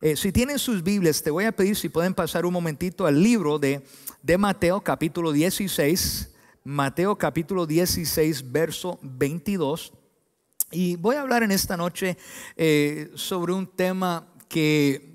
Eh, si tienen sus Biblias, te voy a pedir si pueden pasar un momentito al libro de, de Mateo capítulo 16, Mateo capítulo 16, verso 22. Y voy a hablar en esta noche eh, sobre un tema que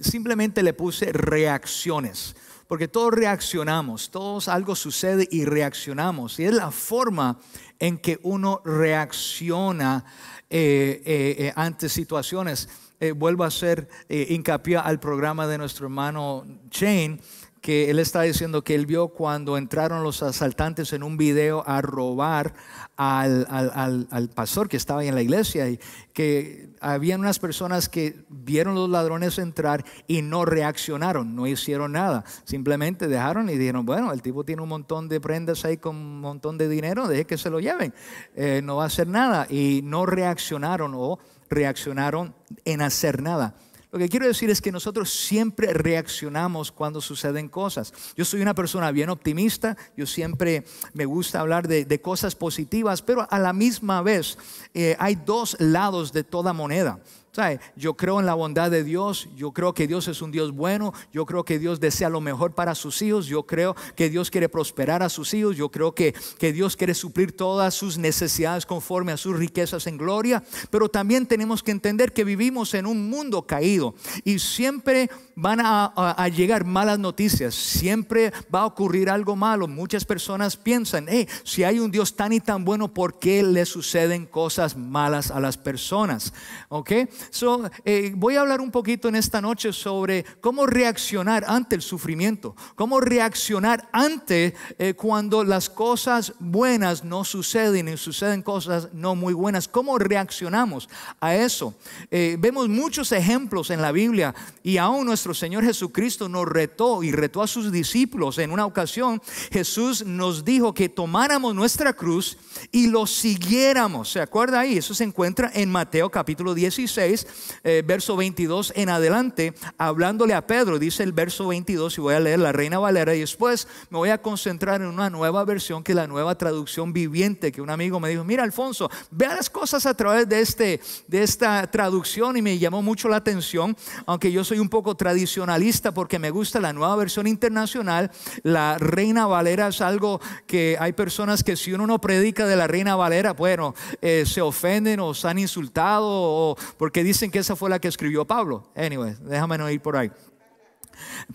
simplemente le puse reacciones porque todos reaccionamos, todos algo sucede y reaccionamos. Y es la forma en que uno reacciona eh, ante situaciones. Eh, vuelvo a hacer eh, hincapié al programa de nuestro hermano Shane, que él está diciendo que él vio cuando entraron los asaltantes en un video a robar al, pastor que estaba ahí en la iglesia y que habían unas personas que vieron los ladrones entrar y no reaccionaron, no hicieron nada, simplemente dejaron y dijeron, bueno, el tipo tiene un montón de prendas ahí con un montón de dinero, deje que se lo lleven, eh, no va a hacer nada y no reaccionaron o reaccionaron en hacer nada. Lo que quiero decir es que nosotros siempre reaccionamos cuando suceden cosas. Yo soy una persona bien optimista, yo siempre me gusta hablar de, cosas positivas, pero a la misma vez eh, hay dos lados de toda moneda. ¿Sabe? Yo creo en la bondad de Dios, yo creo que Dios es un Dios bueno, yo creo que Dios desea lo mejor para sus hijos, yo creo que Dios quiere prosperar a sus hijos, yo creo que, Dios quiere suplir todas sus necesidades conforme a sus riquezas en gloria, pero también tenemos que entender que vivimos en un mundo caído y siempre van a, llegar malas noticias, siempre va a ocurrir algo malo. Muchas personas piensan, hey, si hay un Dios tan y tan bueno, ¿por qué le suceden cosas malas a las personas? ¿Ok? So, eh, voy a hablar un poquito en esta noche sobre cómo reaccionar ante el sufrimiento, cómo reaccionar ante eh, cuando las cosas buenas no suceden y suceden cosas no muy buenas, cómo reaccionamos a eso. Eh, vemos muchos ejemplos en la Biblia y aún nuestro Señor Jesucristo nos retó y retó a sus discípulos. En una ocasión Jesús nos dijo que tomáramos nuestra cruz y lo siguiéramos. ¿Se acuerda ahí? Eso se encuentra en Mateo capítulo 16 eh, verso 22 en adelante, hablándole a Pedro, dice el verso 22, y voy a leer la Reina Valera, y después me voy a concentrar en una nueva versión, que es la nueva traducción viviente, que un amigo me dijo, mira Alfonso, vea las cosas a través de, este, de esta traducción, y me llamó mucho la atención, aunque yo soy un poco tradicionalista porque me gusta la nueva versión internacional, la Reina Valera es algo que hay personas que si uno no predica de la Reina Valera, bueno, eh, se ofenden o se han insultado o porque dicen que esa fue la que escribió Pablo. Anyway, déjame no ir por ahí.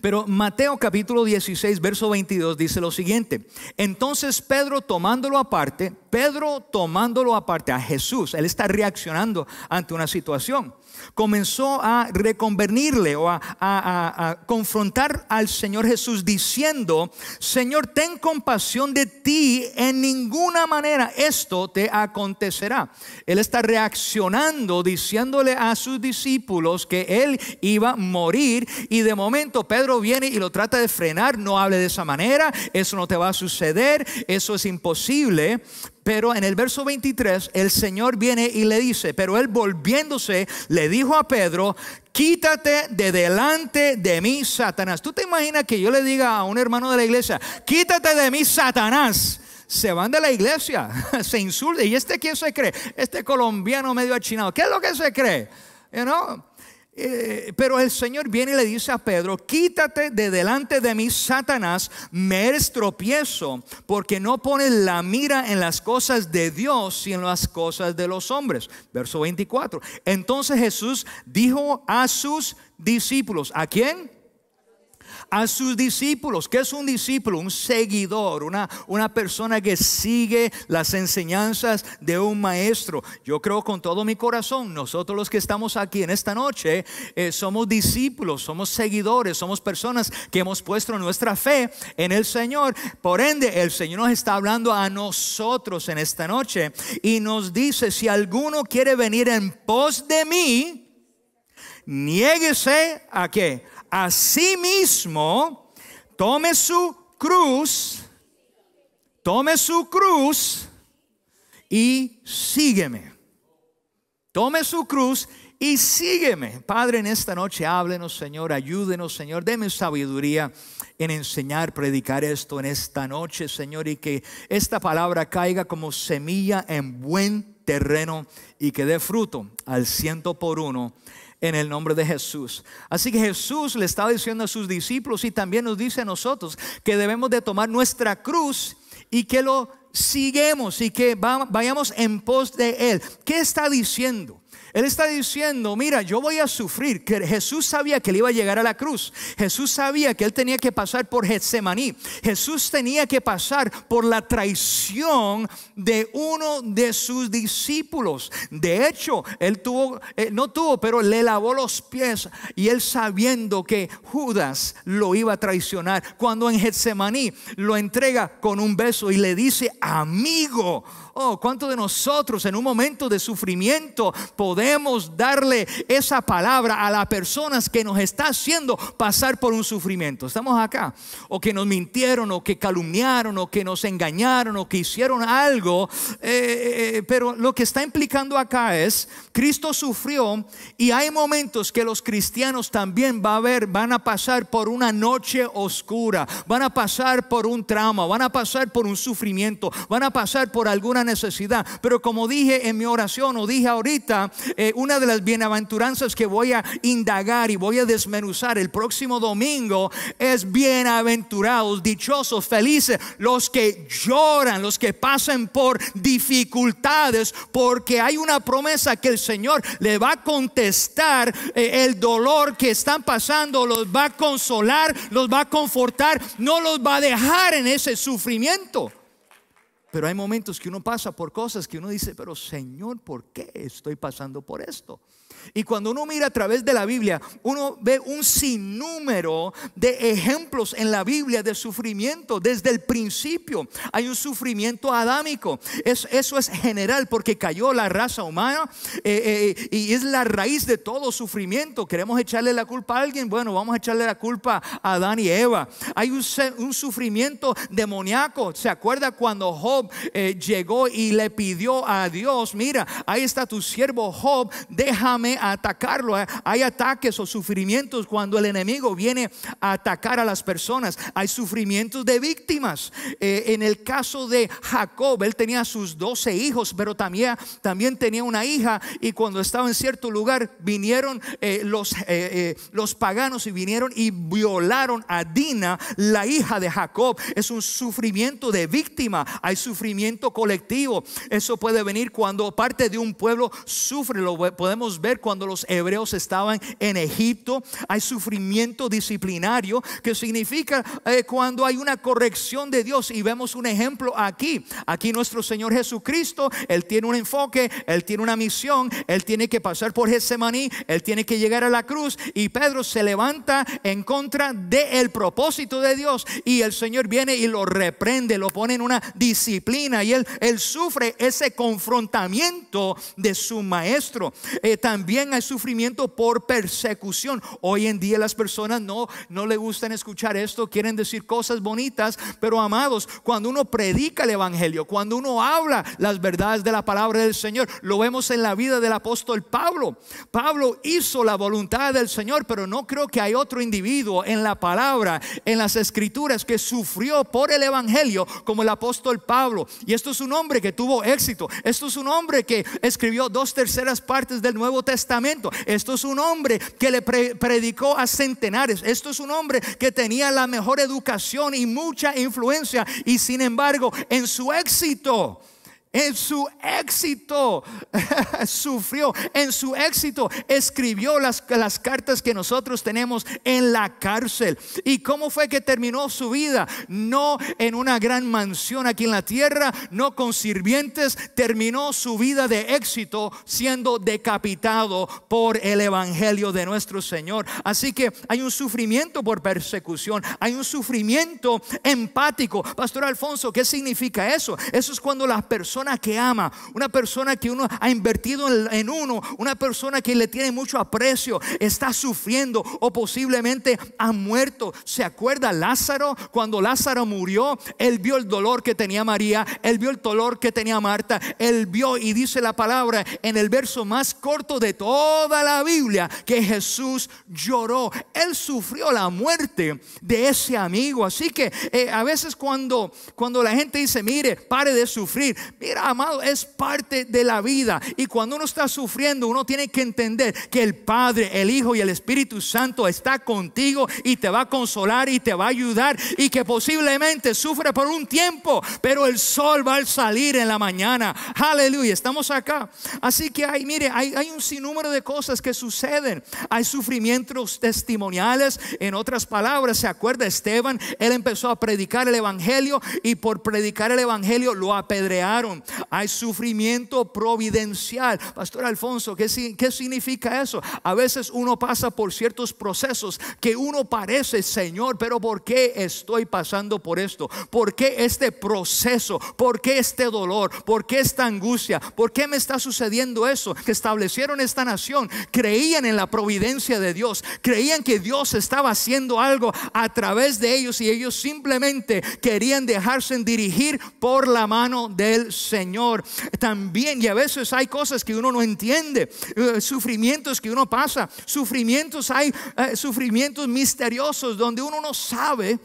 Pero Mateo capítulo 16, verso 22 dice lo siguiente. Entonces Pedro tomándolo aparte, Pedro tomándolo aparte a Jesús, él está reaccionando ante una situación, comenzó a reconvenirle o a, confrontar al Señor Jesús diciendo, Señor, ten compasión de ti, en ninguna manera esto te acontecerá. Él está reaccionando diciéndole a sus discípulos que él iba a morir y de momento Pedro viene y lo trata de frenar, no hable de esa manera, eso no te va a suceder, eso es imposible. Pero en el verso 23 el Señor viene y le dice, pero él volviéndose le dijo a Pedro, quítate de delante de mí, Satanás. ¿Tú te imaginas que yo le diga a un hermano de la iglesia, quítate de mí, Satanás? Se van de la iglesia, se insulta. ¿Y este quién se cree? Este colombiano medio achinado. ¿Qué es lo que se cree? You know? Eh, pero el Señor viene y le dice a Pedro, quítate de delante de mí, Satanás, me estropiezo porque no pones la mira en las cosas de Dios, sino en las cosas de los hombres. Verso 24. Entonces Jesús dijo a sus discípulos, ¿a quién? a sus discípulos. ¿Qué es un discípulo? Un seguidor, una, una persona que sigue las enseñanzas de un maestro. Yo creo con todo mi corazón, nosotros los que estamos aquí en esta noche eh, somos discípulos, somos seguidores, somos personas que hemos puesto nuestra fe en el Señor. Por ende, el Señor nos está hablando a nosotros en esta noche y nos dice, si alguno quiere venir en pos de mí, niéguese a qué? mismo tome su cruz, tome su cruz y sígueme. Tome su cruz y sígueme. Padre, en esta noche háblenos, Señor, ayúdenos, Señor, Déme sabiduría en enseñar, predicar esto en esta noche, Señor, y que esta palabra caiga como semilla en buen terreno y que dé fruto al ciento por uno en el nombre de Jesús. Así que Jesús le estaba diciendo a sus discípulos y también nos dice a nosotros que debemos de tomar nuestra cruz y que lo siguemos y que vayamos en pos de Él. ¿Qué está diciendo? Él está diciendo, mira, yo voy a sufrir. Que Jesús sabía que él iba a llegar a la cruz. Jesús sabía que él tenía que pasar por Getsemaní. Jesús tenía que pasar por la traición de uno de sus discípulos. De hecho, él tuvo, eh, no tuvo, pero le lavó los pies y él sabiendo que Judas lo iba a traicionar. Cuando en Getsemaní lo entrega con un beso y le dice, amigo, oh, ¿cuánto de nosotros en un momento de sufrimiento podemos podemos darle esa palabra a las personas que nos está haciendo pasar por un sufrimiento. Estamos acá. O que nos mintieron, o que calumniaron, o que nos engañaron, o que hicieron algo. Eh, eh, eh, pero lo que está implicando acá es, Cristo sufrió y hay momentos que los cristianos también va a ver van a pasar por una noche oscura, van a pasar por un trauma, van a pasar por un sufrimiento, van a pasar por alguna necesidad. Pero como dije en mi oración o dije ahorita, eh, una de las bienaventuranzas que voy a indagar y voy a desmenuzar el próximo domingo es bienaventurados, dichosos, felices, los que lloran, los que pasan por dificultades, porque hay una promesa que el Señor le va a contestar eh, el dolor que están pasando, los va a consolar, los va a confortar, no los va a dejar en ese sufrimiento. Pero hay momentos que uno pasa por cosas que uno dice, pero Señor, ¿por qué estoy pasando por esto? Y cuando uno mira a través de la Biblia, uno ve un sinnúmero de ejemplos en la Biblia de sufrimiento. Desde el principio hay un sufrimiento adámico. eso es general porque cayó la raza humana eh, eh, y es la raíz de todo sufrimiento. ¿Queremos echarle la culpa a alguien? Bueno, vamos a echarle la culpa a Adán y Eva. Hay un, sufrimiento demoníaco. ¿Se acuerda cuando Job eh, llegó y le pidió a Dios, mira, ahí está tu siervo Job, déjame a atacarlo. Eh, hay ataques o sufrimientos cuando el enemigo viene a atacar a las personas. Hay sufrimientos de víctimas. Eh, en el caso de Jacob, él tenía sus 12 hijos, pero también, también tenía una hija y cuando estaba en cierto lugar vinieron eh, los, los paganos y vinieron y violaron a Dina, la hija de Jacob. Es un sufrimiento de víctima. Hay sufrimiento colectivo. Eso puede venir cuando parte de un pueblo sufre. Lo podemos ver cuando los hebreos estaban en Egipto. Hay sufrimiento disciplinario que significa eh, cuando hay una corrección de Dios y vemos un ejemplo aquí. Aquí nuestro Señor Jesucristo, Él tiene un enfoque, Él tiene una misión, Él tiene que pasar por Getsemaní, Él tiene que llegar a la cruz y Pedro se levanta en contra del el propósito de Dios y el Señor viene y lo reprende, lo pone en una disciplina y Él, él sufre ese confrontamiento de su maestro. Eh, también hay sufrimiento por persecución. Hoy en día las personas no, no le gustan escuchar esto, quieren decir cosas bonitas, pero amados, cuando uno predica el Evangelio, cuando uno habla las verdades de la palabra del Señor, lo vemos en la vida del apóstol Pablo. Pablo hizo la voluntad del Señor, pero no creo que hay otro individuo en la palabra, en las escrituras, que sufrió por el Evangelio como el apóstol Pablo. Y esto es un hombre que tuvo éxito. Esto es un hombre que escribió dos terceras partes del Nuevo Testamento esto es un hombre que le predicó a centenares. Esto es un hombre que tenía la mejor educación y mucha influencia. Y sin embargo, en su éxito, en su éxito sufrió, en su éxito escribió las, las, cartas que nosotros tenemos en la cárcel. ¿Y cómo fue que terminó su vida? No en una gran mansión aquí en la tierra, no con sirvientes, terminó su vida de éxito siendo decapitado por el Evangelio de nuestro Señor. Así que hay un sufrimiento por persecución, hay un sufrimiento empático. Pastor Alfonso, ¿qué significa eso? Eso es cuando las personas que ama, una persona que uno ha invertido en uno, una persona que le tiene mucho aprecio, está sufriendo o posiblemente ha muerto. ¿Se acuerda Lázaro? Cuando Lázaro murió, él vio el dolor que tenía María, él vio el dolor que tenía Marta, él vio y dice la palabra en el verso más corto de toda la Biblia que Jesús lloró. Él sufrió la muerte de ese amigo. Así que eh, a veces cuando, cuando la gente dice, mire, pare de sufrir, amado, es parte de la vida. Y cuando uno está sufriendo, uno tiene que entender que el Padre, el Hijo y el Espíritu Santo está contigo y te va a consolar y te va a ayudar y que posiblemente sufre por un tiempo, pero el sol va a salir en la mañana. Aleluya, estamos acá. Así que hay, mire, hay, hay un sinnúmero de cosas que suceden. Hay sufrimientos testimoniales. En otras palabras, ¿se acuerda Esteban? Él empezó a predicar el Evangelio y por predicar el Evangelio lo apedrearon hay sufrimiento providencial. Pastor Alfonso, ¿qué, ¿qué significa eso? A veces uno pasa por ciertos procesos que uno parece, Señor, pero ¿por qué estoy pasando por esto? ¿Por qué este proceso? ¿Por qué este dolor? ¿Por qué esta angustia? ¿Por qué me está sucediendo eso? Que establecieron esta nación, creían en la providencia de Dios, creían que Dios estaba haciendo algo a través de ellos y ellos simplemente querían dejarse dirigir por la mano del Señor. Señor también. Y a veces hay cosas que uno no entiende, eh, sufrimientos que uno pasa, sufrimientos hay, eh, sufrimientos misteriosos donde uno no sabe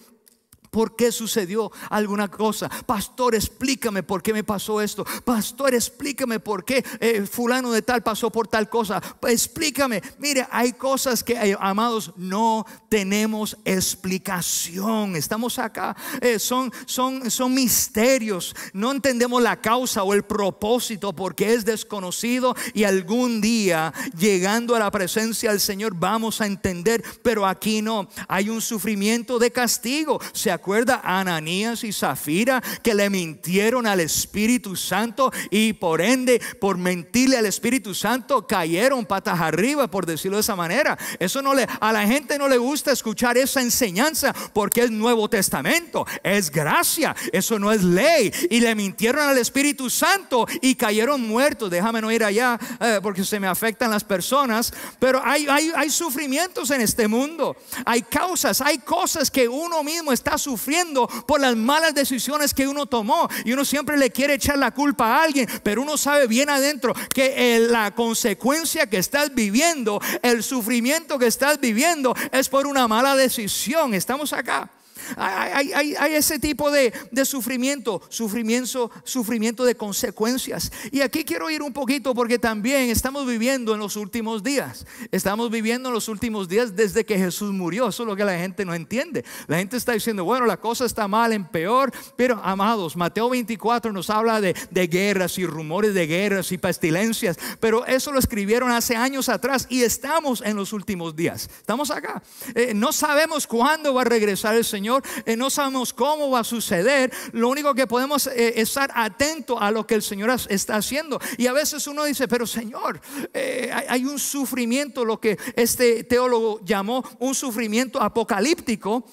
¿Por qué sucedió alguna cosa? Pastor, explícame por qué me pasó esto. Pastor, explícame por qué eh, fulano de tal pasó por tal cosa. Explícame. Mire, hay cosas que, eh, amados, no tenemos explicación. Estamos acá. Eh, son, son, son misterios. No entendemos la causa o el propósito porque es desconocido y algún día, llegando a la presencia del Señor, vamos a entender. Pero aquí no. Hay un sufrimiento de castigo. Se Recuerda a Ananías y Zafira que le mintieron al Espíritu Santo y por ende, por mentirle al Espíritu Santo, cayeron patas arriba, por decirlo de esa manera? Eso no le, a la gente no le gusta escuchar esa enseñanza porque es Nuevo Testamento, es gracia, eso no es ley. Y le mintieron al Espíritu Santo y cayeron muertos. Déjame no ir allá eh, porque se me afectan las personas. Pero hay, hay, hay sufrimientos en este mundo, hay causas, hay cosas que uno mismo está sufriendo sufriendo por las malas decisiones que uno tomó. Y uno siempre le quiere echar la culpa a alguien, pero uno sabe bien adentro que eh, la consecuencia que estás viviendo, el sufrimiento que estás viviendo, es por una mala decisión. Estamos acá. Hay, hay, ese tipo de, sufrimiento, sufrimiento, sufrimiento de consecuencias. Y aquí quiero ir un poquito porque también estamos viviendo en los últimos días. Estamos viviendo en los últimos días desde que Jesús murió. Eso es lo que la gente no entiende. La gente está diciendo, bueno, la cosa está mal, en peor. Pero, amados, Mateo 24 nos habla de, guerras y rumores de guerras y pestilencias. Pero eso lo escribieron hace años atrás y estamos en los últimos días. Estamos acá. Eh, no sabemos cuándo va a regresar el Señor. Señor, eh, no sabemos cómo va a suceder. Lo único que podemos eh, estar atento a lo que el Señor está haciendo. Y a veces uno dice, pero Señor, eh, hay un sufrimiento, lo que este teólogo llamó un sufrimiento apocalíptico,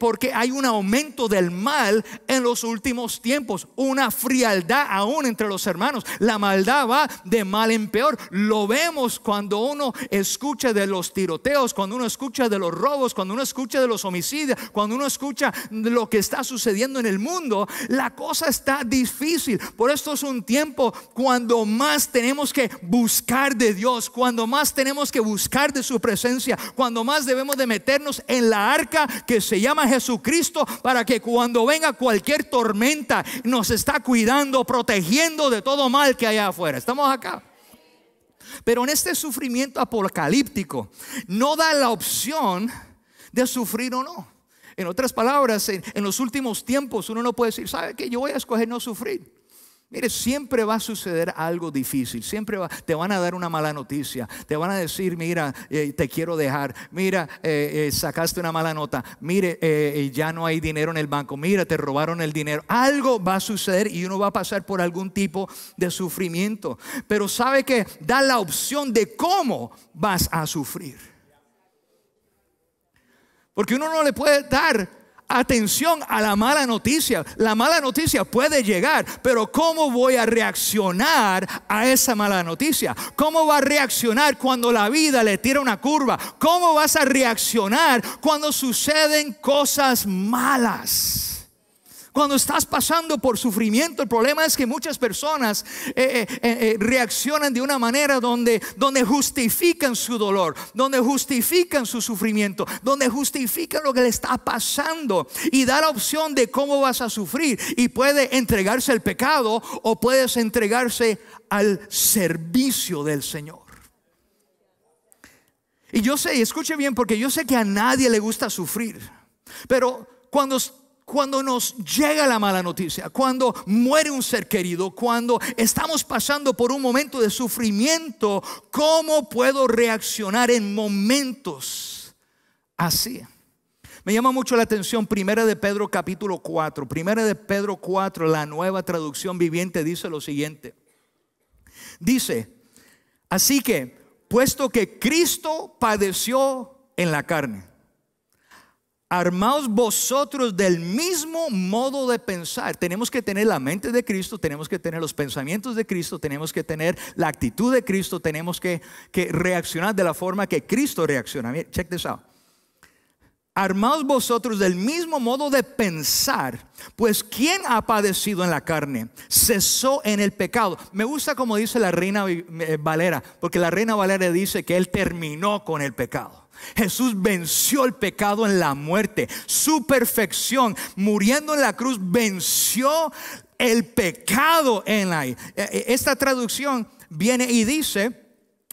porque hay un aumento del mal en los últimos tiempos, una frialdad aún entre los hermanos. La maldad va de mal en peor. Lo vemos cuando uno escucha de los tiroteos, cuando uno escucha de los robos, cuando uno escucha de los homicidios, cuando uno escucha lo que está sucediendo en el mundo, la cosa está difícil. Por esto es un tiempo cuando más tenemos que buscar de Dios, cuando más tenemos que buscar de su presencia, cuando más debemos de meternos en la arca que se llama Jesucristo para que cuando venga cualquier tormenta nos está cuidando, protegiendo de todo mal que hay afuera. Estamos acá. Pero en este sufrimiento apocalíptico no da la opción de sufrir o no. En otras palabras, en, los últimos tiempos uno no puede decir, ¿sabe que Yo voy a escoger no sufrir. Mire, siempre va a suceder algo difícil, siempre te van a dar una mala noticia, te van a decir, mira, eh, te quiero dejar, mira, eh, eh, sacaste una mala nota, mire, ya no hay dinero en el banco, mira, te robaron el dinero. Algo va a suceder y uno va a pasar por algún tipo de sufrimiento, pero sabe que da la opción de cómo vas a sufrir. Porque uno no le puede dar atención a la mala noticia. La mala noticia puede llegar, pero ¿cómo voy a reaccionar a esa mala noticia? ¿Cómo va a reaccionar cuando la vida le tira una curva? ¿Cómo vas a reaccionar cuando suceden cosas malas? Cuando estás pasando por sufrimiento, el problema es que muchas personas eh, eh, eh, reaccionan de una manera donde, donde justifican su dolor, donde justifican su sufrimiento, donde justifican lo que le está pasando y da la opción de cómo vas a sufrir. Y puede entregarse al pecado o puedes entregarse al servicio del Señor. Y yo sé, escuche bien, porque yo sé que a nadie le gusta sufrir, pero cuando cuando nos llega la mala noticia, cuando muere un ser querido, cuando estamos pasando por un momento de sufrimiento, ¿cómo puedo reaccionar en momentos así? Me llama mucho la atención Primera de Pedro capítulo 4. Primera de Pedro 4, la nueva traducción viviente dice lo siguiente. Dice, así que, puesto que Cristo padeció en la carne Armaos vosotros del mismo modo de pensar. Tenemos que tener la mente de Cristo, tenemos que tener los pensamientos de Cristo, tenemos que tener la actitud de Cristo, tenemos que, que reaccionar de la forma que Cristo reacciona. check this out. Armaos vosotros del mismo modo de pensar, pues quien ha padecido en la carne cesó en el pecado. Me gusta como dice la reina eh, Valera, porque la reina Valera dice que él terminó con el pecado. Jesús venció el pecado en la muerte. Su perfección, muriendo en la cruz, venció el pecado en la... Eh, eh, esta traducción viene y dice,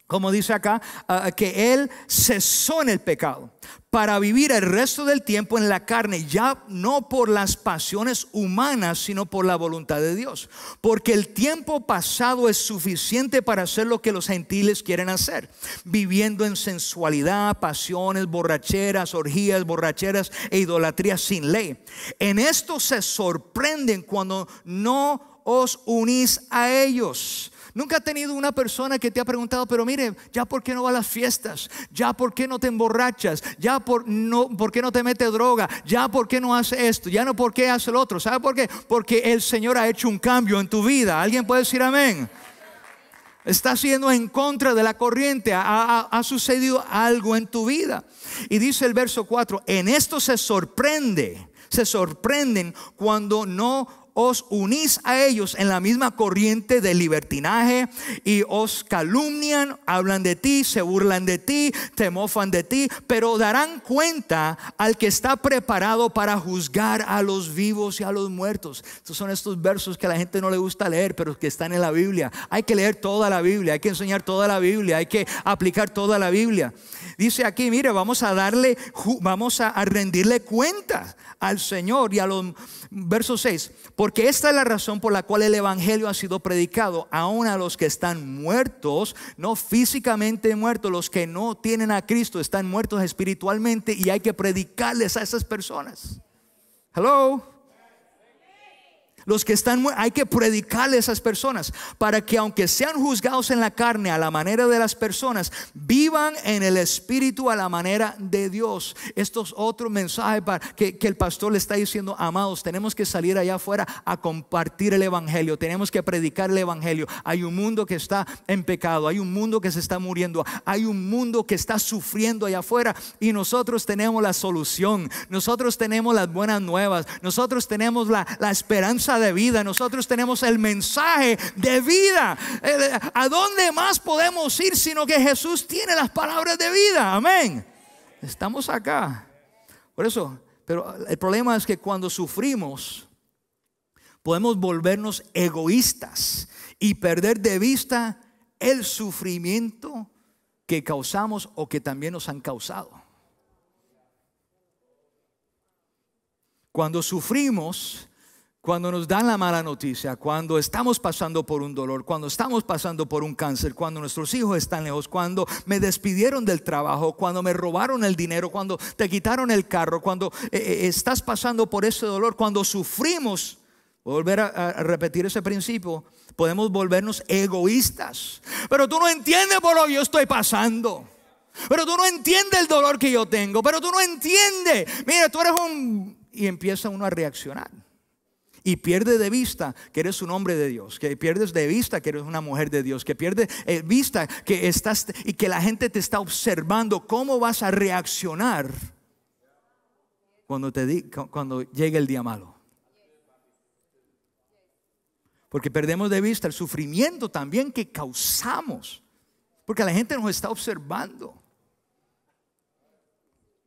como dice acá, ah, que Él cesó en el pecado para vivir el resto del tiempo en la carne, ya no por las pasiones humanas, sino por la voluntad de Dios. Porque el tiempo pasado es suficiente para hacer lo que los gentiles quieren hacer, viviendo en sensualidad, pasiones, borracheras, orgías, borracheras e idolatría sin ley. En esto se sorprenden cuando no os unís a ellos Nunca ha tenido una persona que te ha preguntado, pero mire, ya por qué no va a las fiestas, ya por qué no te emborrachas, ya por, no, por qué no te mete droga, ya por qué no hace esto, ya no por qué hace el otro. ¿Sabe por qué? Porque el Señor ha hecho un cambio en tu vida. ¿Alguien puede decir amén? Está siendo en contra de la corriente. Ha, ha, sucedido algo en tu vida. Y dice el verso 4, en esto se sorprende, se sorprenden cuando no os unís a ellos en la misma corriente de libertinaje y os calumnian, hablan de ti, se burlan de ti, te mofan de ti, pero darán cuenta al que está preparado para juzgar a los vivos y a los muertos. Estos son estos versos que a la gente no le gusta leer, pero que están en la Biblia. Hay que leer toda la Biblia, hay que enseñar toda la Biblia, hay que aplicar toda la Biblia. Dice aquí, mire, vamos a darle, vamos a rendirle cuenta al Señor y a los versos 6. Por porque esta es la razón por la cual el Evangelio ha sido predicado, Aún a los que están muertos, no físicamente muertos, los que no tienen a Cristo, están muertos espiritualmente y hay que predicarles a esas personas. Hello. Los que están, hay que predicarle a esas personas para que aunque sean juzgados en la carne a la manera de las personas, vivan en el Espíritu a la manera de Dios. Esto es otro mensaje para, que, el pastor le está diciendo, amados, tenemos que salir allá afuera a compartir el Evangelio, tenemos que predicar el Evangelio. Hay un mundo que está en pecado, hay un mundo que se está muriendo, hay un mundo que está sufriendo allá afuera y nosotros tenemos la solución, nosotros tenemos las buenas nuevas, nosotros tenemos la, la esperanza de vida, nosotros tenemos el mensaje de vida. ¿A dónde más podemos ir sino que Jesús tiene las palabras de vida? Amén. Estamos acá. Por eso, pero el problema es que cuando sufrimos, podemos volvernos egoístas y perder de vista el sufrimiento que causamos o que también nos han causado. Cuando sufrimos, cuando nos dan la mala noticia, cuando estamos pasando por un dolor, cuando estamos pasando por un cáncer, cuando nuestros hijos están lejos, cuando me despidieron del trabajo, cuando me robaron el dinero, cuando te quitaron el carro, cuando eh, eh, estás pasando por ese dolor, cuando sufrimos, volver a, a, repetir ese principio, podemos volvernos egoístas. Pero tú no entiendes por lo que yo estoy pasando. Pero tú no entiendes el dolor que yo tengo. Pero tú no entiendes. Mira, tú eres un... Y empieza uno a reaccionar y pierde de vista que eres un hombre de Dios, que pierdes de vista que eres una mujer de Dios, que pierde de eh, vista que estás y que la gente te está observando cómo vas a reaccionar cuando te cuando llegue el día malo. Porque perdemos de vista el sufrimiento también que causamos, porque la gente nos está observando.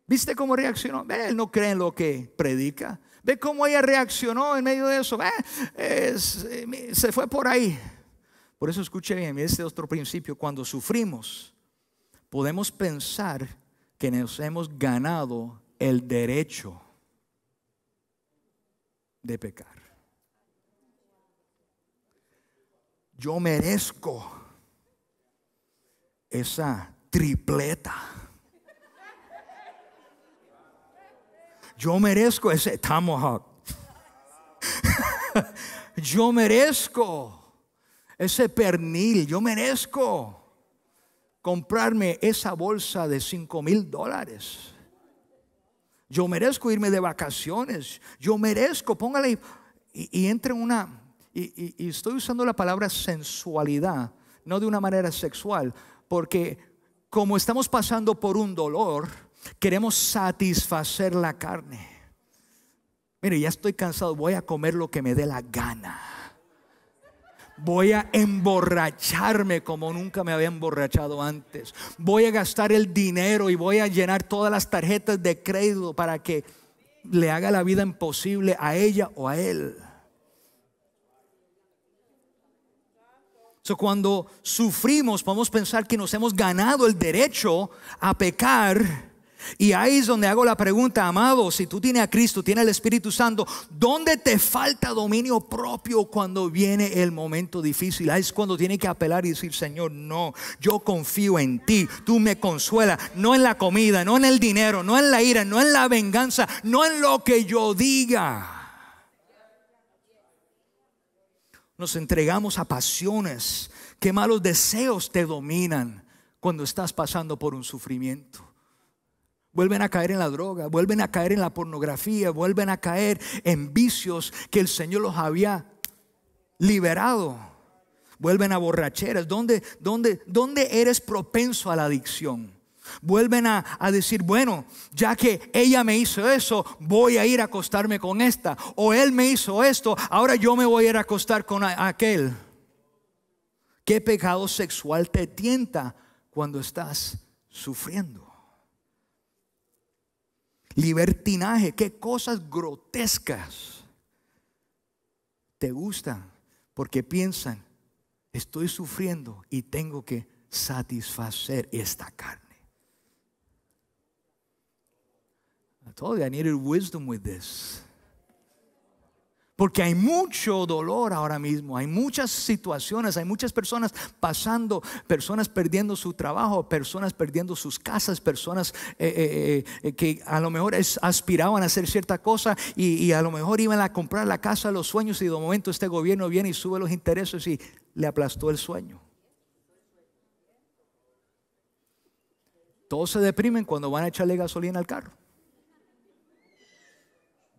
¿Viste cómo reaccionó? Él no cree en lo que predica. Ve cómo ella reaccionó en medio de eso. Ah, eh, se fue por ahí. Por eso escuche bien, este otro principio, cuando sufrimos, podemos pensar que nos hemos ganado el derecho de pecar. Yo merezco esa tripleta Yo merezco ese tomahawk. yo merezco ese pernil. Yo merezco comprarme esa bolsa de 5 mil dólares. Yo merezco irme de vacaciones. Yo merezco, póngale y, entre una. y estoy usando la palabra sensualidad, no de una manera sexual, porque como estamos pasando por un dolor, Queremos satisfacer la carne. Mire, ya estoy cansado, voy a comer lo que me dé la gana. Voy a emborracharme como nunca me había emborrachado antes. Voy a gastar el dinero y voy a llenar todas las tarjetas de crédito para que le haga la vida imposible a ella o a él. cuando sufrimos, podemos pensar que nos hemos ganado el derecho a pecar y ahí es donde hago la pregunta, amado, si tú tienes a Cristo, tienes el Espíritu Santo, ¿dónde te falta dominio propio cuando viene el momento difícil? Ahí es cuando tienes que apelar y decir, Señor, no, yo confío en ti, tú me consuelas, no en la comida, no en el dinero, no en la ira, no en la venganza, no en lo que yo diga. Nos entregamos a pasiones, qué malos deseos te dominan cuando estás pasando por un sufrimiento. Vuelven a caer en la droga, vuelven a caer en la pornografía, vuelven a caer en vicios que el Señor los había liberado. Vuelven a borracheras. ¿Dónde, eres propenso a la adicción? Vuelven a, a, decir, bueno, ya que ella me hizo eso, voy a ir a acostarme con esta. O él me hizo esto, ahora yo me voy a ir a acostar con aquel. ¿Qué pecado sexual te tienta cuando estás sufriendo? libertinaje, qué cosas grotescas te gustan porque piensan, estoy sufriendo y tengo que satisfacer esta carne. I told needed wisdom with this. Porque hay mucho dolor ahora mismo, hay muchas situaciones, hay muchas personas pasando, personas perdiendo su trabajo, personas perdiendo sus casas, personas eh, eh, eh, que a lo mejor aspiraban a hacer cierta cosa y, y, a lo mejor iban a comprar la casa, los sueños y de momento este gobierno viene y sube los intereses y le aplastó el sueño. Todos se deprimen cuando van a echarle gasolina al carro.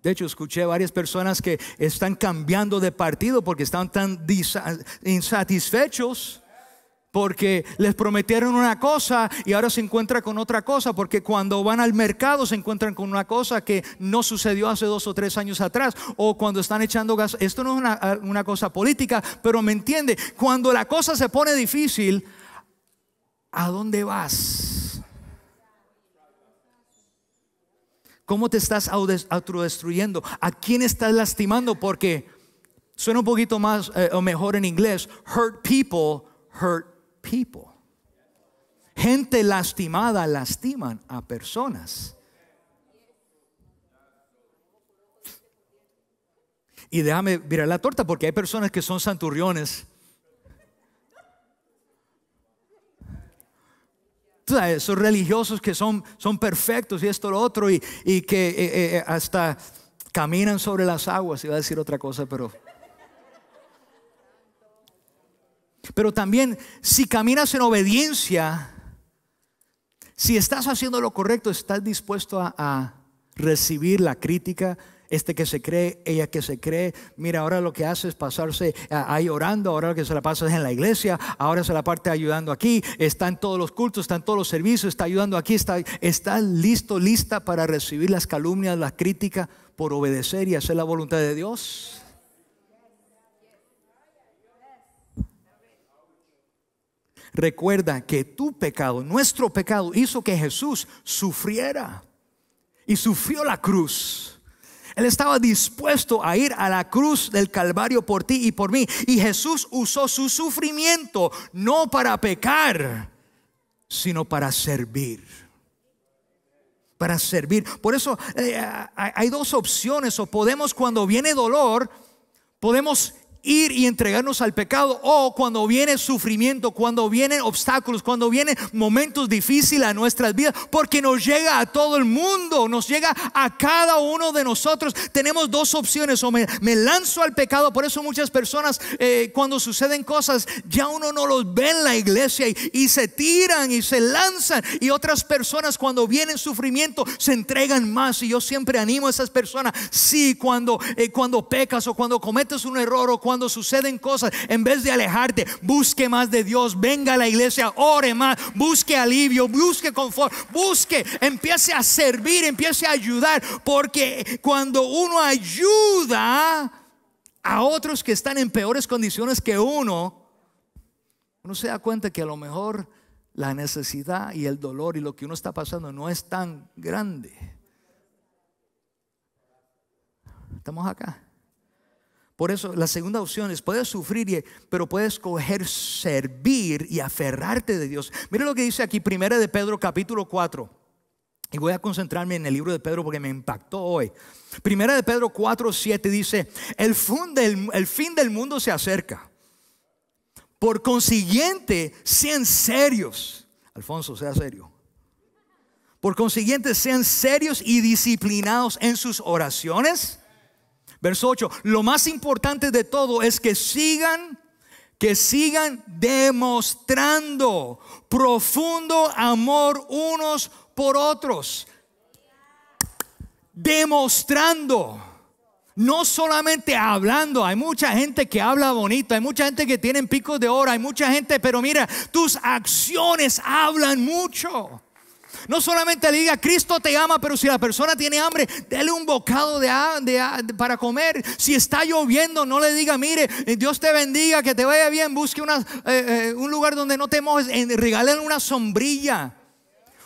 De hecho, escuché varias personas que están cambiando de partido porque están tan insatisfechos porque les prometieron una cosa y ahora se encuentran con otra cosa, porque cuando van al mercado se encuentran con una cosa que no sucedió hace dos o tres años atrás, o cuando están echando gas, esto no es una cosa política, pero me entiende, cuando la cosa se pone difícil, ¿a dónde vas? ¿Cómo te estás autodestruyendo? ¿A quién estás lastimando? Porque suena un poquito más eh, o mejor en inglés, hurt people hurt people. Gente lastimada lastiman a personas. Y déjame virar la torta porque hay personas que son santurriones esos religiosos que son, son perfectos y esto lo otro y, que eh, eh, eh, hasta caminan sobre las aguas, iba a decir otra cosa, pero... Pero también si caminas en obediencia, si estás haciendo lo correcto, estás dispuesto a recibir la crítica, este que se cree, ella que se cree. Mira, ahora lo que hace es pasarse ah, ahí orando, ahora lo que se la pasa es en la iglesia, ahora se la parte ayudando aquí, está en todos los cultos, está en todos los servicios, está ayudando aquí, está, está listo, lista para recibir las calumnias, las críticas por obedecer y hacer la voluntad de Dios. Recuerda que tu pecado, nuestro pecado, hizo que Jesús sufriera y sufrió la cruz. Él estaba dispuesto a ir a la cruz del Calvario por ti y por mí. Y Jesús usó su sufrimiento no para pecar, sino para servir. Para servir. Por eso eh, hay dos opciones. O podemos cuando viene dolor, podemos ir y entregarnos al pecado. O cuando viene sufrimiento, cuando vienen obstáculos, cuando vienen momentos difíciles a nuestras vidas, porque nos llega a todo el mundo, nos llega a cada uno de nosotros. Tenemos dos opciones, o me, lanzo al pecado, por eso muchas personas eh, cuando suceden cosas, ya uno no los ve en la iglesia y, se tiran y se lanzan. Y otras personas cuando vienen sufrimiento se entregan más. Y yo siempre animo a esas personas, sí, cuando, eh, cuando pecas o cuando cometes un error o cuando cuando suceden cosas, en vez de alejarte, busque más de Dios, venga a la iglesia, ore más, busque alivio, busque confort, busque, empiece a servir, empiece a ayudar, porque cuando uno ayuda a otros que están en peores condiciones que uno, uno se da cuenta que a lo mejor la necesidad y el dolor y lo que uno está pasando no es tan grande. Estamos acá. Por eso la segunda opción es, puedes sufrir, pero puedes coger servir y aferrarte de Dios. Mira lo que dice aquí, primera de Pedro capítulo 4. Y voy a concentrarme en el libro de Pedro porque me impactó hoy. Primera de Pedro 4, 7 dice, el fin del, el fin del mundo se acerca. Por consiguiente, sean serios. Alfonso, sea serio. Por consiguiente, sean serios y disciplinados en sus oraciones Verso 8, lo más importante de todo es que sigan, que sigan demostrando profundo amor unos por otros. Demostrando. No solamente hablando, hay mucha gente que habla bonito, hay mucha gente que tiene picos de oro, hay mucha gente, pero mira, tus acciones hablan mucho. No solamente diga, Cristo te ama, pero si la persona tiene hambre, dele un bocado de, para comer. Si está lloviendo, no le diga, mire, eh, Dios te bendiga, que te vaya bien, busque eh, eh, un lugar donde no te mojes, regalen una sombrilla.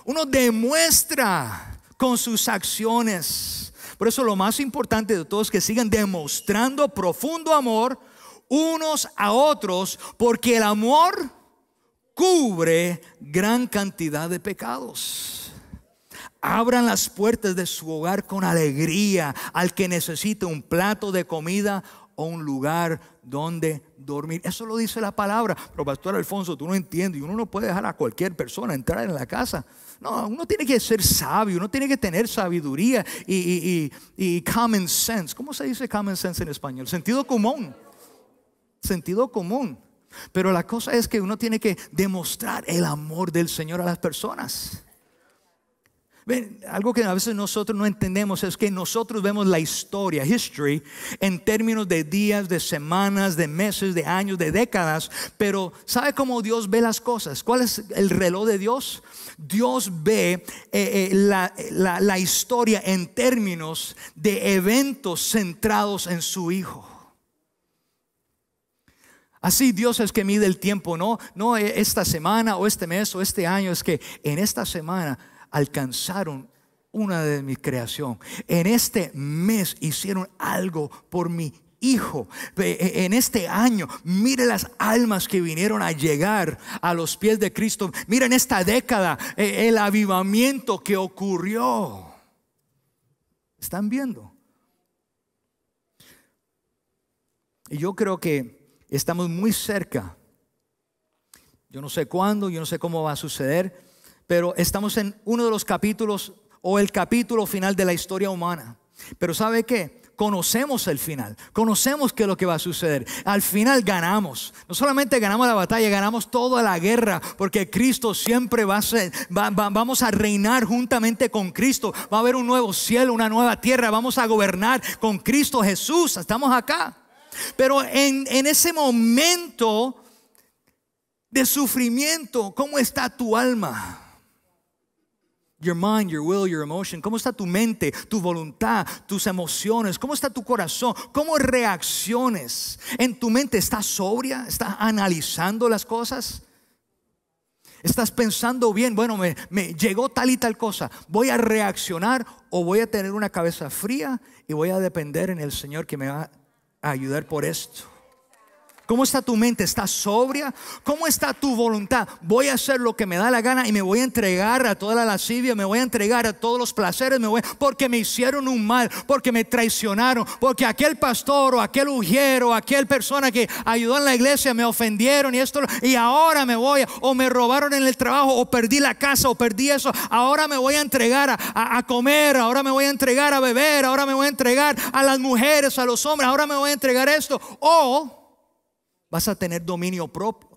Uno demuestra con sus acciones. Por eso lo más importante de todos es que sigan demostrando profundo amor unos a otros, porque el amor cubre gran cantidad de pecados. Abran las puertas de su hogar con alegría al que necesite un plato de comida o un lugar donde dormir. Eso lo dice la palabra. Pero pastor Alfonso, tú no entiendes. Y uno no puede dejar a cualquier persona entrar en la casa. No, uno tiene que ser sabio, uno tiene que tener sabiduría y, y common sense. ¿Cómo se dice common sense en español? Sentido común. Sentido común. Pero la cosa es que uno tiene que demostrar el amor del Señor a las personas. Ven, algo que a veces nosotros no entendemos es que nosotros vemos la historia, history, en términos de días, de semanas, de meses, de años, de décadas, pero ¿sabe cómo Dios ve las cosas? ¿Cuál es el reloj de Dios? Dios ve eh, eh, la historia en términos de eventos centrados en su Hijo. Así Dios es que mide el tiempo, no, no e, esta semana o este mes o este año, es que en esta semana alcanzaron una de mi creación. En este mes hicieron algo por mi hijo. E, en este año, mire las almas que vinieron a llegar a los pies de Cristo. Miren esta década, e, el avivamiento que ocurrió. ¿Están viendo? Y yo creo que Estamos muy cerca. Yo no sé cuándo, yo no sé cómo va a suceder, pero estamos en uno de los capítulos o el capítulo final de la historia humana. Pero ¿sabe qué? Conocemos el final, conocemos qué es lo que va a suceder. Al final ganamos. No solamente ganamos la batalla, ganamos toda la guerra, porque Cristo siempre va a ser, vamos a reinar juntamente con Cristo. Va a haber un nuevo cielo, una nueva tierra, vamos a gobernar con Cristo Jesús. Estamos acá. Pero en, ese momento de sufrimiento, ¿cómo está tu alma? Your mind, your will, your emotion. ¿Cómo está tu mente, tu voluntad, tus emociones? ¿Cómo está tu corazón? ¿Cómo reacciones? ¿En tu mente estás sobria? ¿Estás analizando las cosas? ¿Estás pensando bien? Bueno, me, me llegó tal y tal cosa. ¿Voy a reaccionar o voy a tener una cabeza fría y voy a depender en el Señor que me va a ayudar por esto. ¿Cómo está tu mente? ¿Está sobria? ¿Cómo está tu voluntad? Voy a hacer lo que me da la gana y me voy a entregar a toda la lascivia, me voy a entregar a todos los placeres, me voy porque me hicieron un mal, porque me traicionaron, porque aquel pastor o aquel ujero, aquel persona que ayudó en la iglesia me ofendieron y esto y ahora me voy o me robaron en el trabajo o perdí la casa o perdí eso, ahora me voy a entregar a, a comer, ahora me voy a entregar a beber, ahora me voy a entregar a las mujeres, a los hombres, ahora me voy a entregar esto o vas a tener dominio propio.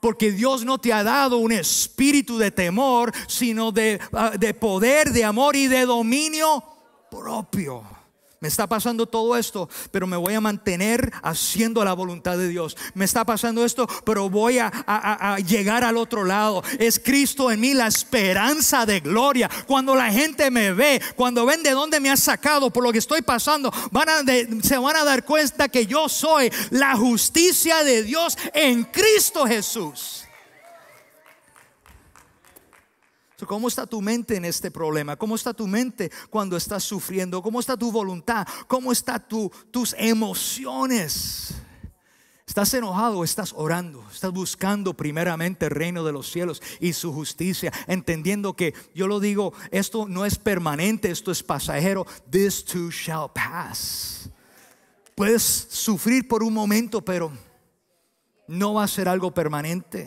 Porque Dios no te ha dado un espíritu de temor, sino de, ah, de poder, de amor y de dominio propio. Me está pasando todo esto, pero me voy a mantener haciendo la voluntad de Dios. Me está pasando esto, pero voy a, llegar al otro lado. Es Cristo en mí la esperanza de gloria. Cuando la gente me ve, cuando ven de dónde me ha sacado, por lo que estoy pasando, van se van a dar cuenta que yo soy la justicia de Dios en Cristo Jesús. ¿Cómo está tu mente en este problema? ¿Cómo está tu mente cuando estás sufriendo? ¿Cómo está tu voluntad? ¿Cómo están tu, tus emociones? Estás enojado, estás orando, estás buscando primeramente el reino de los cielos y su justicia, entendiendo que yo lo digo, esto no es permanente, esto es pasajero. This too shall pass. Puedes sufrir por un momento, pero no va a ser algo permanente.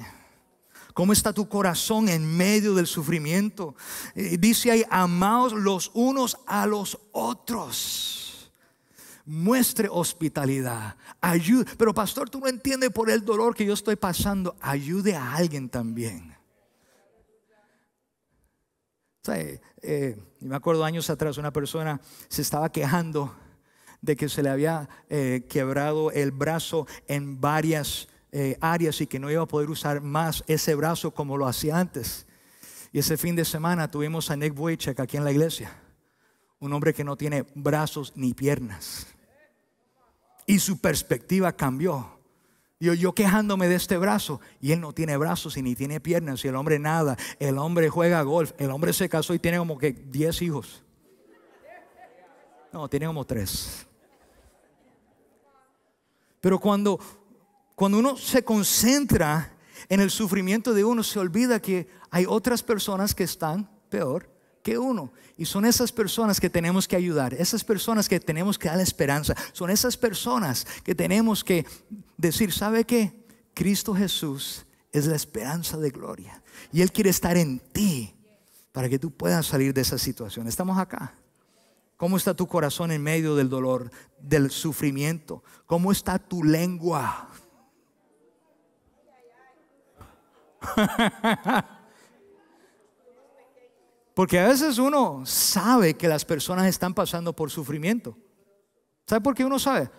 ¿Cómo está tu corazón en medio del sufrimiento? Eh, dice ahí, amados los unos a los otros. Muestre hospitalidad. Ayude. Pero pastor, tú no entiendes por el dolor que yo estoy pasando. Ayude a alguien también. Eh, eh, y me acuerdo años atrás una persona se estaba quejando de que se le había quebrado el brazo en varias eh, áreas y que no iba a poder usar más ese brazo como lo hacía antes. Y ese fin de semana tuvimos a Nick Boychek aquí en la iglesia, un hombre que no tiene brazos ni piernas. Y su perspectiva cambió. Yo, yo quejándome de este brazo, y él no tiene brazos y ni tiene piernas, y el hombre nada, el hombre juega golf, el hombre se casó y tiene como que 10 hijos. No, tiene como 3. Pero cuando cuando uno se concentra en el sufrimiento de uno, se olvida que hay otras personas que están peor que uno. Y son esas personas que tenemos que ayudar, esas personas que tenemos que dar la esperanza, son esas personas que tenemos que decir, ¿sabe qué? Cristo Jesús es la esperanza de gloria. Y Él quiere estar en ti para que tú puedas salir de esa situación. Estamos acá. ¿Cómo está tu corazón en medio del dolor, del sufrimiento? ¿Cómo está tu lengua? Porque a veces uno sabe que las personas están pasando por sufrimiento. ¿Sabe por qué uno sabe?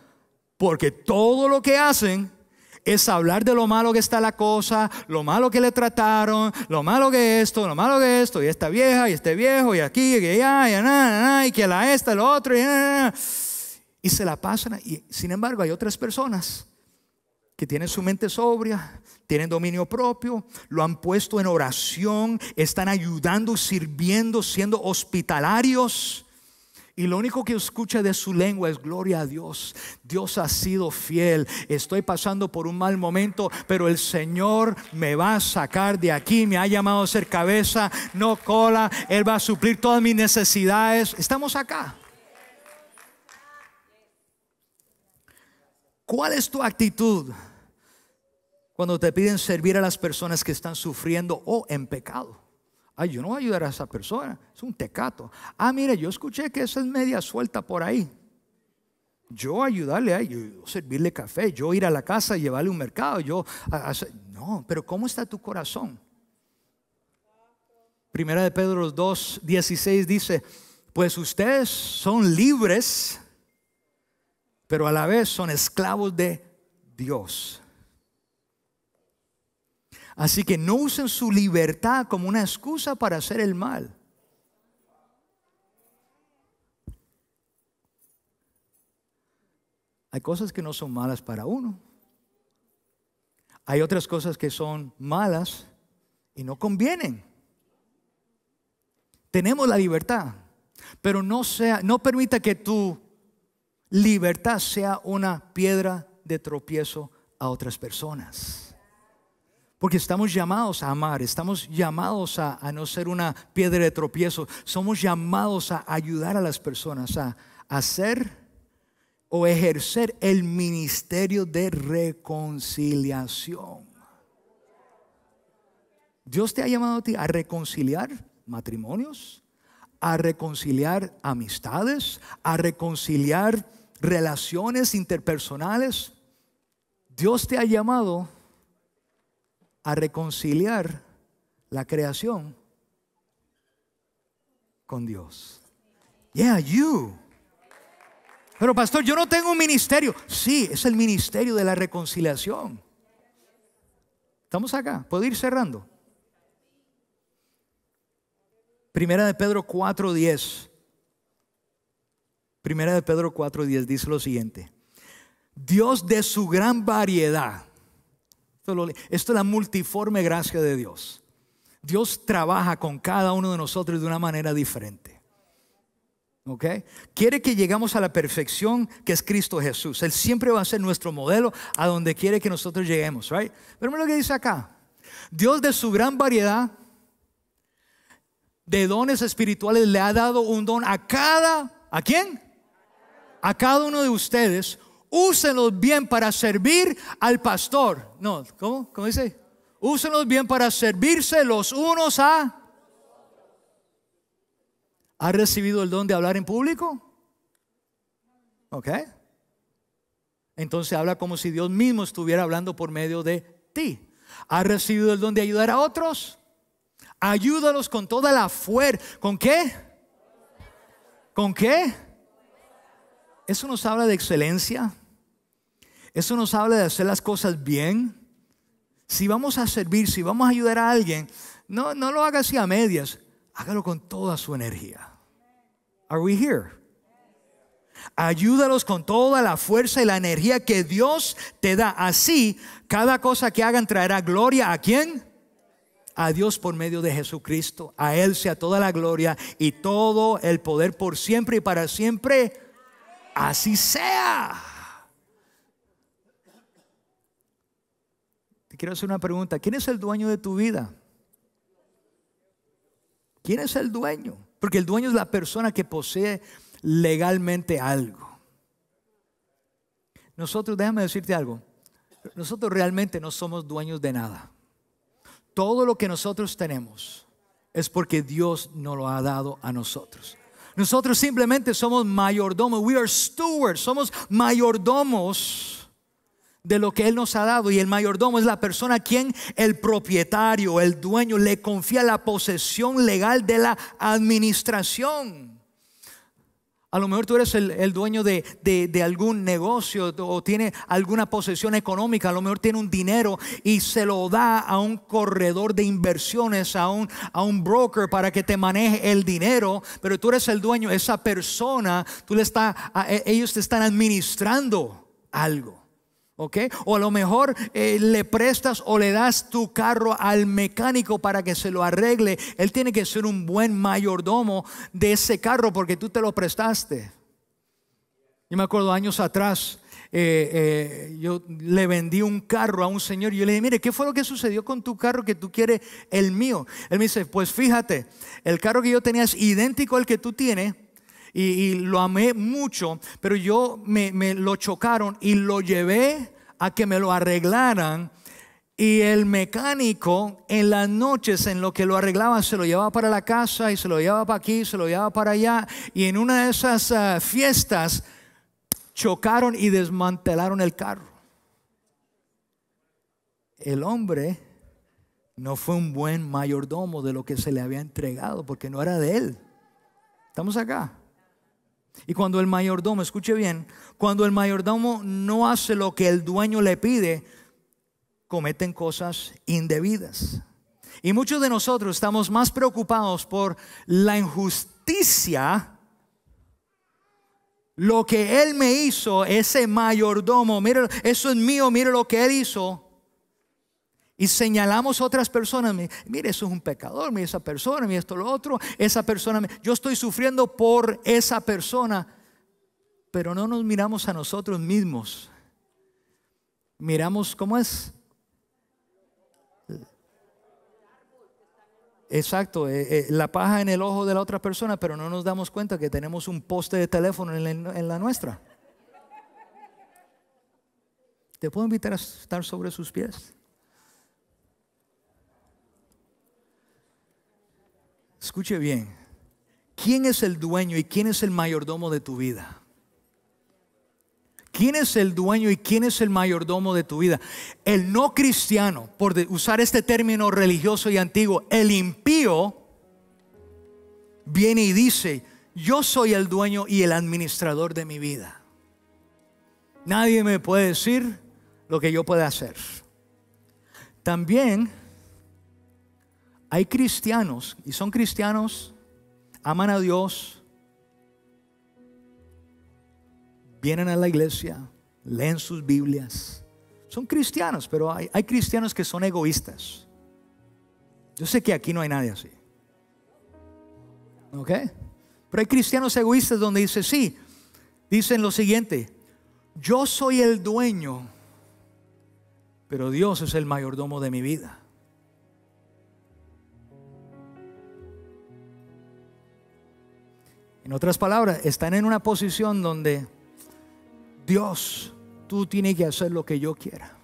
Porque todo lo que hacen es hablar de lo malo que está la cosa, lo malo que le trataron, lo malo que esto, lo malo que esto, y esta vieja, y este viejo, y aquí, y allá, y, y que la esta, lo otro, y, y se la pasan. Y sin embargo, hay otras personas que tienen su mente sobria, tienen dominio propio, lo han puesto en oración, están ayudando, sirviendo, siendo hospitalarios. Y lo único que escucha de su lengua es gloria a Dios. Dios ha sido fiel. Estoy pasando por un mal momento, pero el Señor me va a sacar de aquí. Me ha llamado a ser cabeza, no cola. Él va a suplir todas mis necesidades. Estamos acá. ¿Cuál es tu actitud? Cuando te piden servir a las personas que están sufriendo o en pecado. Ay, yo no voy a ayudar a esa persona, es un tecato. Ah, mire, yo escuché que esa es media suelta por ahí. Yo ayudarle a yo servirle café, yo ir a la casa, llevarle un mercado, yo... no, pero ¿cómo está tu corazón? Primera de Pedro 2, 16 dice, pues ustedes son libres, pero a la vez son esclavos de Dios. Así que no usen su libertad como una excusa para hacer el mal. Hay cosas que no son malas para uno. Hay otras cosas que son malas y no convienen. Tenemos la libertad, pero no sea no permita que tu libertad sea una piedra de tropiezo a otras personas. Porque estamos llamados a amar, estamos llamados a, no ser una piedra de tropiezo, somos llamados a ayudar a las personas a, hacer o ejercer el ministerio de reconciliación. Dios te ha llamado a ti a reconciliar matrimonios, a reconciliar amistades, a reconciliar relaciones interpersonales. Dios te ha llamado a reconciliar la creación con Dios. Yeah, you. Pero pastor, yo no tengo un ministerio. Sí, es el ministerio de la reconciliación. Estamos acá, puedo ir cerrando. Primera de Pedro 4:10. Primera de Pedro 4:10 dice lo siguiente: Dios de su gran variedad esto, es la multiforme gracia de Dios. Dios trabaja con cada uno de nosotros de una manera diferente. ¿Ok? Quiere que llegamos a la perfección que es Cristo Jesús. Él siempre va a ser nuestro modelo a donde quiere que nosotros lleguemos. Right? Pero mira lo que dice acá. Dios de su gran variedad de dones espirituales le ha dado un don a cada, ¿a quién? A cada uno de ustedes úsenlos bien para servir al pastor. No, ¿cómo? ¿Cómo dice? Úsenlos bien para servirse los unos a... ¿Ha recibido el don de hablar en público? ¿Ok? Entonces habla como si Dios mismo estuviera hablando por medio de ti. ¿Ha recibido el don de ayudar a otros? Ayúdalos con toda la fuerza. ¿Con qué? ¿Con qué? eso nos habla de excelencia. Eso nos habla de hacer las cosas bien. Si vamos a servir, si vamos a ayudar a alguien, no, no lo haga así a medias, hágalo con toda su energía. Are we here? Ayúdalos con toda la fuerza y la energía que Dios te da. Así, cada cosa que hagan traerá gloria a quién? A Dios por medio de Jesucristo. A Él sea toda la gloria y todo el poder por siempre y para siempre así sea. Te quiero hacer una pregunta. ¿Quién es el dueño de tu vida? ¿Quién es el dueño? Porque el dueño es la persona que posee legalmente algo. Nosotros, déjame decirte algo, nosotros realmente no somos dueños de nada. Todo lo que nosotros tenemos es porque Dios nos lo ha dado a nosotros. Nosotros simplemente somos mayordomos. We are stewards. Somos mayordomos de lo que Él nos ha dado. Y el mayordomo es la persona a quien el propietario, el dueño, le confía la posesión legal de la administración. A lo mejor tú eres el, dueño de, algún negocio o tiene alguna posesión económica, a lo mejor tiene un dinero y se lo da a un corredor de inversiones, a un, a un broker para que te maneje el dinero, pero tú eres el dueño, esa persona, tú le está, e, ellos te están administrando algo. ¿Ok? O a lo mejor eh, le prestas o le das tu carro al mecánico para que se lo arregle. Él tiene que ser un buen mayordomo de ese carro porque tú te lo prestaste. Yo me acuerdo años atrás, eh, eh, yo le vendí un carro a un señor y yo le dije, mire, ¿qué fue lo que sucedió con tu carro que tú quieres el mío? Él me dice, pues fíjate, el carro que yo tenía es idéntico al que tú tienes, y, lo amé mucho, pero yo me, lo chocaron y lo llevé a que me lo arreglaran. Y el mecánico en las noches en lo que lo arreglaba se lo llevaba para la casa y se lo llevaba para aquí, se lo llevaba para allá. Y en una de esas ah, fiestas chocaron y desmantelaron el carro. El hombre no fue un buen mayordomo de lo que se le había entregado porque no era de él. Estamos acá. Y cuando el mayordomo, escuche bien, cuando el mayordomo no hace lo que el dueño le pide, cometen cosas indebidas. Y muchos de nosotros estamos más preocupados por la injusticia, lo que él me hizo, ese mayordomo, mire, eso es mío, mire lo que él hizo, y señalamos a otras personas, mire, eso es un pecador, mire esa persona, mire esto, lo otro, esa persona, yo estoy sufriendo por esa persona, pero no nos miramos a nosotros mismos. Miramos cómo es. Exacto, eh, eh, la paja en el ojo de la otra persona, pero no nos damos cuenta que tenemos un poste de teléfono en la nuestra. ¿Te puedo invitar a estar sobre sus pies? Escuche bien. ¿Quién es el dueño y quién es el mayordomo de tu vida? ¿Quién es el dueño y quién es el mayordomo de tu vida? El no cristiano, por usar este término religioso y antiguo, el impío, viene y dice, yo soy el dueño y el administrador de mi vida. Nadie me puede decir lo que yo pueda hacer. También hay cristianos, y son cristianos, aman a Dios, vienen a la iglesia, leen sus Biblias. Son cristianos, pero hay, cristianos que son egoístas. Yo sé que aquí no hay nadie así. ¿Ok? Pero hay cristianos egoístas donde dice, sí, dicen lo siguiente, yo soy el dueño, pero Dios es el mayordomo de mi vida. En otras palabras, están en una posición donde Dios, tú tienes que hacer lo que yo quiera.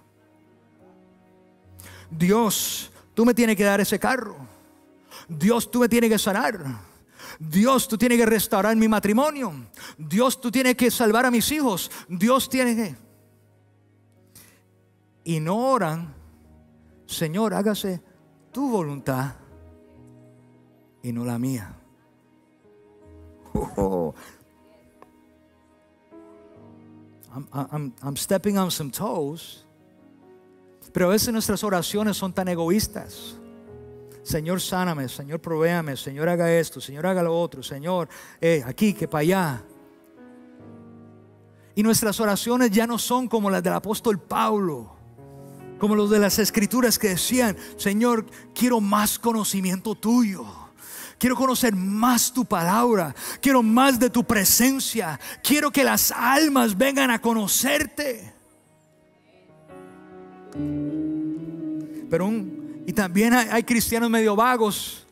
Dios, tú me tienes que dar ese carro. Dios, tú me tienes que sanar. Dios, tú tienes que restaurar mi matrimonio. Dios, tú tienes que salvar a mis hijos. Dios tiene que... Y no oran, Señor, hágase tu voluntad y no la mía. I'm, stepping on some toes. Pero a veces nuestras oraciones son tan egoístas. Señor, sáname, Señor, provéame, Señor, haga esto, Señor, haga lo otro, Señor, eh, aquí, que para allá. Y nuestras oraciones ya no son como las del apóstol Pablo, como los de las escrituras que decían, Señor, quiero más conocimiento tuyo. Quiero conocer más tu palabra. Quiero más de tu presencia. Quiero que las almas vengan a conocerte. Pero y también hay, cristianos medio vagos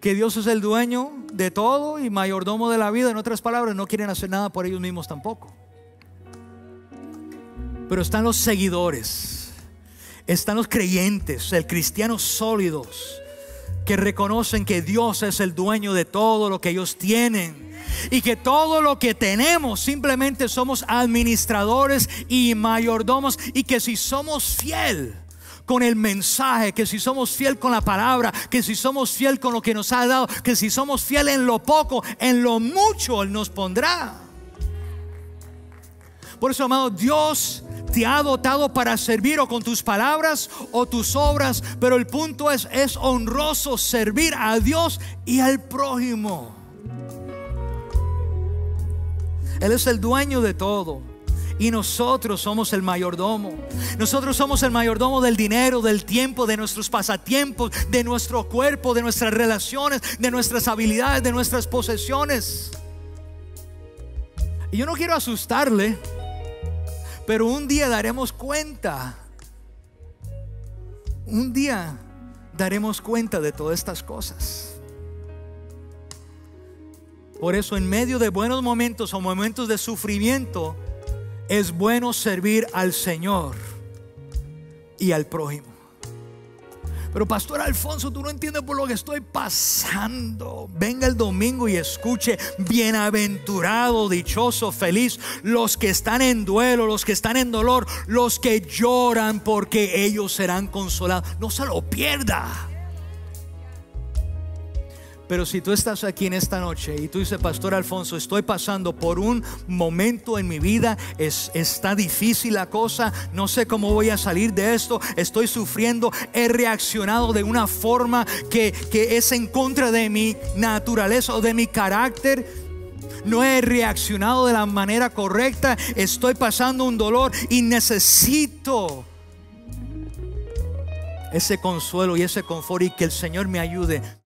que Dios es el dueño de todo y mayordomo de la vida. En otras palabras, no quieren hacer nada por ellos mismos tampoco. Pero están los seguidores, están los creyentes, el cristiano sólidos que reconocen que Dios es el dueño de todo lo que ellos tienen. Y que todo lo que tenemos simplemente somos administradores y mayordomos. Y que si somos fiel con el mensaje, que si somos fiel con la palabra, que si somos fiel con lo que nos ha dado, que si somos fiel en lo poco, en lo mucho Él nos pondrá. Por eso, amado, Dios te ha dotado para servir o con tus palabras o tus obras, pero el punto es, es honroso servir a Dios y al prójimo. Él es el dueño de todo y nosotros somos el mayordomo. Nosotros somos el mayordomo del dinero, del tiempo, de nuestros pasatiempos, de nuestro cuerpo, de nuestras relaciones, de nuestras habilidades, de nuestras posesiones. Y yo no quiero asustarle, pero un día daremos cuenta. Un día daremos cuenta de todas estas cosas. Por eso en medio de buenos momentos o momentos de sufrimiento, es bueno servir al Señor y al prójimo. Pero Pastor Alfonso, tú no entiendes por lo que estoy pasando. Venga el domingo y escuche, bienaventurado, dichoso, feliz, los que están en duelo, los que están en dolor, los que lloran porque ellos serán consolados. No se lo pierda. Pero si tú estás aquí en esta noche y tú dices, Pastor Alfonso, estoy pasando por un momento en mi vida, es, está difícil la cosa, no sé cómo voy a salir de esto, estoy sufriendo, he reaccionado de una forma que, que es en contra de mi naturaleza o de mi carácter no he reaccionado de la manera correcta, estoy pasando un dolor y necesito ese consuelo y ese confort y que el Señor me ayude.